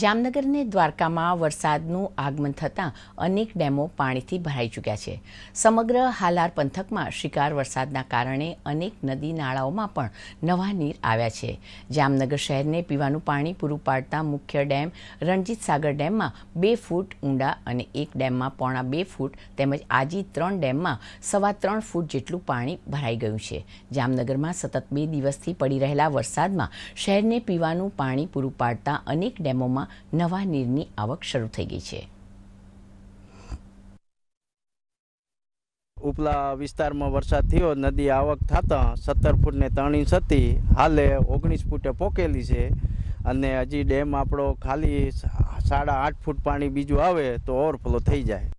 જામનગરને દ્વારકામાં વરસાદનું આગમન થતાં અનેક ડેમો પાણીથી ભરાઈ ચૂક્યા છે સમગ્ર હાલાર પંથકમાં શિકાર વરસાદના કારણે અનેક નદી નાળાઓમાં પણ નવા નીર આવ્યા છે જામનગર શહેરને પીવાનું પાણી પૂરું પાડતા મુખ્ય ડેમ રણજીત સાગર ડેમમાં બે ફૂટ ઊંડા અને એક ડેમમાં પોણા બે ફૂટ તેમજ આજી ત્રણ ડેમમાં સવા ત્રણ ફૂટ જેટલું પાણી ભરાઈ ગયું છે જામનગરમાં સતત બે દિવસથી પડી રહેલા વરસાદમાં શહેરને પીવાનું પાણી પૂરું પાડતા અનેક ડેમોમાં વિસ્તારોમાં નવા નીરની આવક શરૂ થઈ ગઈ છે ઉપલા વિસ્તારમાં વરસાદ થયો નદી આવક થતા સત્તર ફૂટને ત્રણ ઇંચ હતી હાલે ઓગણીસ ફૂટે પોકેલી છે અને હજી ડેમ આપણો ખાલી સાડા આઠ ફૂટ પાણી બીજું આવે તો ઓવરફ્લો થઈ જાય